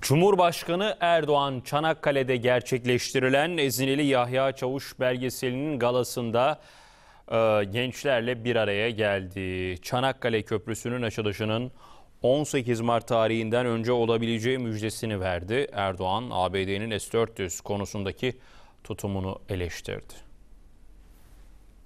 Cumhurbaşkanı Erdoğan Çanakkale'de gerçekleştirilen Ezineli Yahya Çavuş belgeselinin galasında e, gençlerle bir araya geldi. Çanakkale Köprüsü'nün açılışının 18 Mart tarihinden önce olabileceği müjdesini verdi. Erdoğan ABD'nin S-400 konusundaki tutumunu eleştirdi.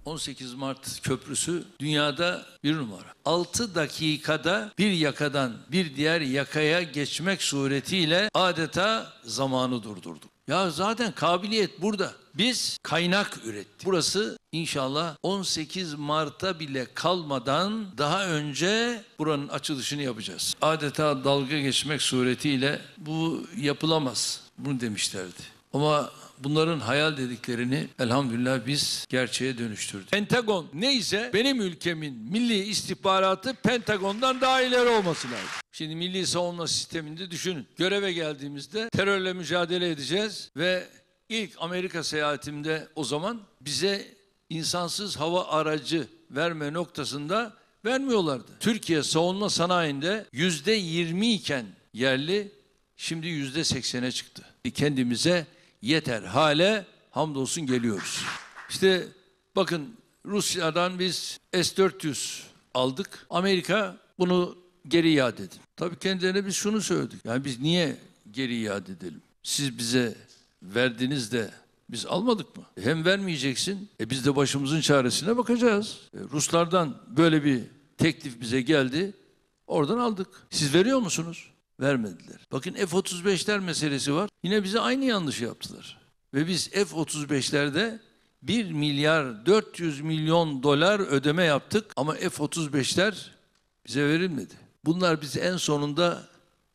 18 Mart Köprüsü dünyada bir numara. 6 dakikada bir yakadan bir diğer yakaya geçmek suretiyle adeta zamanı durdurduk. Ya zaten kabiliyet burada. Biz kaynak ürettik. Burası inşallah 18 Mart'a bile kalmadan daha önce buranın açılışını yapacağız. Adeta dalga geçmek suretiyle bu yapılamaz. Bunu demişlerdi. Ama bunların hayal dediklerini elhamdülillah biz gerçeğe dönüştürdük. Pentagon neyse benim ülkemin milli istihbaratı Pentagon'dan daha ileri olması lazım. Şimdi milli savunma sisteminde düşünün. Göreve geldiğimizde terörle mücadele edeceğiz ve ilk Amerika seyahatimde o zaman bize insansız hava aracı verme noktasında vermiyorlardı. Türkiye savunma sanayinde yüzde yirmi iken yerli şimdi yüzde seksene çıktı. Kendimize yeter hale hamdolsun geliyoruz. İşte bakın Rusya'dan biz S-400 aldık. Amerika bunu geri iade edin. Tabii kendilerine biz şunu söyledik. Yani biz niye geri iade edelim? Siz bize verdiniz de biz almadık mı? Hem vermeyeceksin, e biz de başımızın çaresine bakacağız. E, Ruslardan böyle bir teklif bize geldi, oradan aldık. Siz veriyor musunuz? vermediler. Bakın F-35'ler meselesi var. Yine bize aynı yanlışı yaptılar. Ve biz F-35'lerde 1 milyar 400 milyon dolar ödeme yaptık ama F-35'ler bize verilmedi. Bunlar bizi en sonunda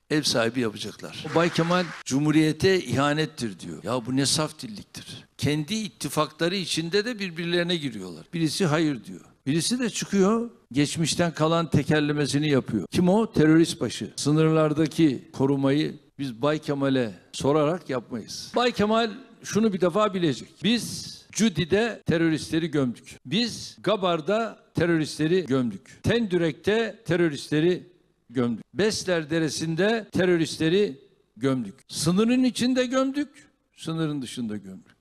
ev sahibi yapacaklar. Bay Kemal Cumhuriyete ihanettir diyor. Ya bu ne saf dilliktir. Kendi ittifakları içinde de birbirlerine giriyorlar. Birisi hayır diyor. Birisi de çıkıyor geçmişten kalan tekerlemesini yapıyor. Kim o? Terörist başı. Sınırlardaki korumayı biz Bay Kemal'e sorarak yapmayız. Bay Kemal şunu bir defa bilecek. Biz Cudi'de teröristleri gömdük. Biz Gabar'da teröristleri gömdük. Tendürek'te teröristleri gömdük. Besler Deresi'nde teröristleri gömdük. Sınırın içinde gömdük, sınırın dışında gömdük.